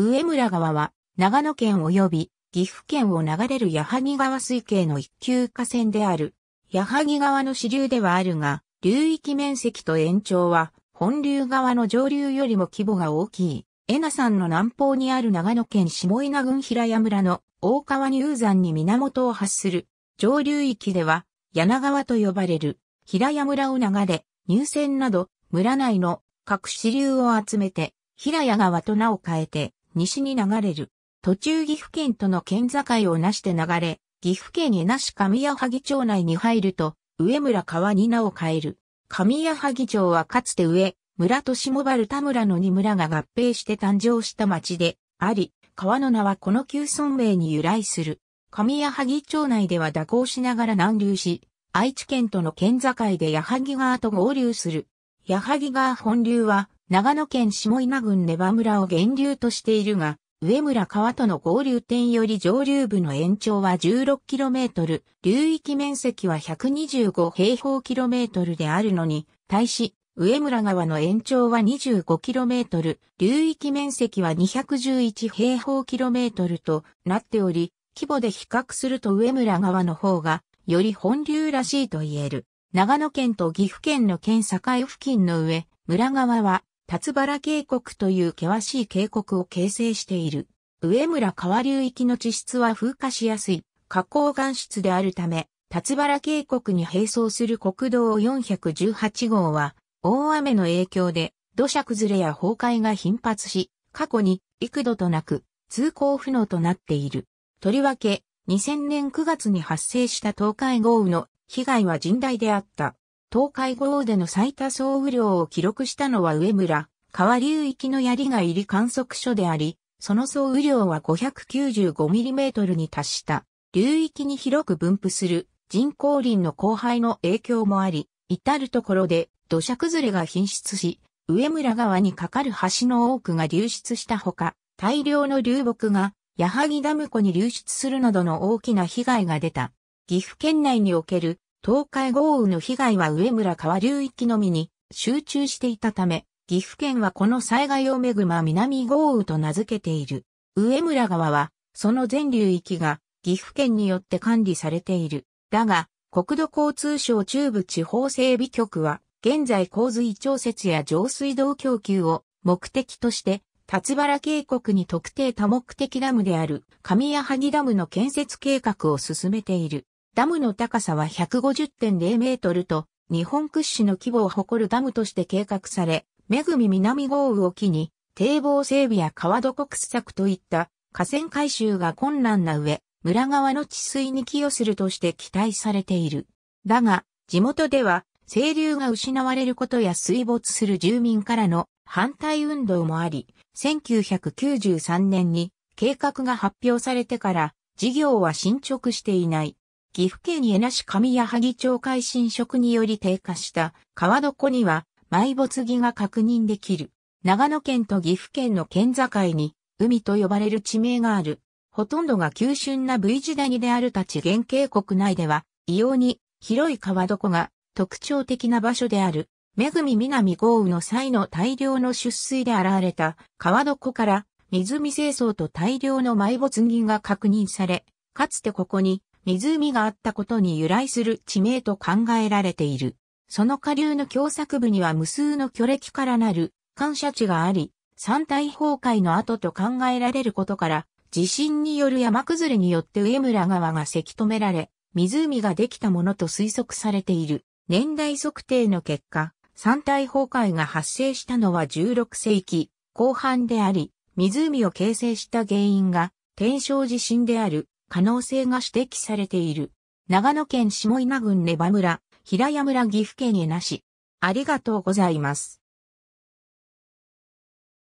上村川は、長野県及び岐阜県を流れる矢作川水系の一級河川である。矢作川の支流ではあるが、流域面積と延長は、本流側の上流よりも規模が大きい。恵那山の南方にある長野県下稲郡平屋村の大川入山に源を発する。上流域では、柳川と呼ばれる平屋村を流れ、入選など村内の各支流を集めて、平屋川と名を変えて、西に流れる。途中岐阜県との県境をなして流れ、岐阜県へなし上矢萩町内に入ると、上村川に名を変える。上矢萩町はかつて上、村と下原田村の二村が合併して誕生した町であり、川の名はこの旧村名に由来する。上矢萩町内では蛇行しながら南流し、愛知県との県境で矢萩川と合流する。矢作川本流は長野県下稲郡根場村を源流としているが、上村川との合流点より上流部の延長は 16km、流域面積は125平方キロメートルであるのに、対し、上村川の延長は 25km、流域面積は211平方キロメートルとなっており、規模で比較すると上村川の方が、より本流らしいと言える。長野県と岐阜県の県境付近の上、村川は立原渓谷という険しい渓谷を形成している。上村川流域の地質は風化しやすい、河口岩質であるため、立原渓谷に並走する国道418号は、大雨の影響で土砂崩れや崩壊が頻発し、過去に幾度となく通行不能となっている。とりわけ、2000年9月に発生した東海豪雨の被害は甚大であった。東海豪雨での最多総雨量を記録したのは上村、川流域の槍が入り観測所であり、その総雨量は 595mm に達した、流域に広く分布する人工林の荒廃の影響もあり、至るところで土砂崩れが頻出し、上村川に架かる橋の多くが流出したほか、大量の流木が矢作ダム湖に流出するなどの大きな被害が出た。岐阜県内における東海豪雨の被害は上村川流域のみに集中していたため、岐阜県はこの災害をめぐま南豪雨と名付けている。上村川は、その全流域が岐阜県によって管理されている。だが、国土交通省中部地方整備局は、現在洪水調節や上水道供給を目的として、立原渓谷に特定多目的ダムである上矢萩ダムの建設計画を進めている。ダムの高さは150.0メートルと、日本屈指の規模を誇るダムとして計画され、恵み南豪雨を機に、堤防整備や川床掘削といった河川改修が困難な上、村側の治水に寄与するとして期待されている。だが、地元では、清流が失われることや水没する住民からの反対運動もあり、1993年に計画が発表されてから事業は進捗していない。岐阜県江那市上矢萩町海新食により低下した川床には埋没木が確認できる。長野県と岐阜県の県境に海と呼ばれる地名がある。ほとんどが急峻な V 字谷である立ち原渓国内では異様に広い川床が特徴的な場所である。恵み南豪雨の際の大量の出水で現れた川床から湖清掃と大量の埋没銀が確認され、かつてここに湖があったことに由来する地名と考えられている。その下流の狭作部には無数の巨歴からなる感謝地があり、山体崩壊の後と考えられることから、地震による山崩れによって上村川がせき止められ、湖ができたものと推測されている。年代測定の結果、山体崩壊が発生したのは16世紀後半であり、湖を形成した原因が天正地震である可能性が指摘されている。長野県下稲郡根場村、平谷村岐阜県へなし。ありがとうございます。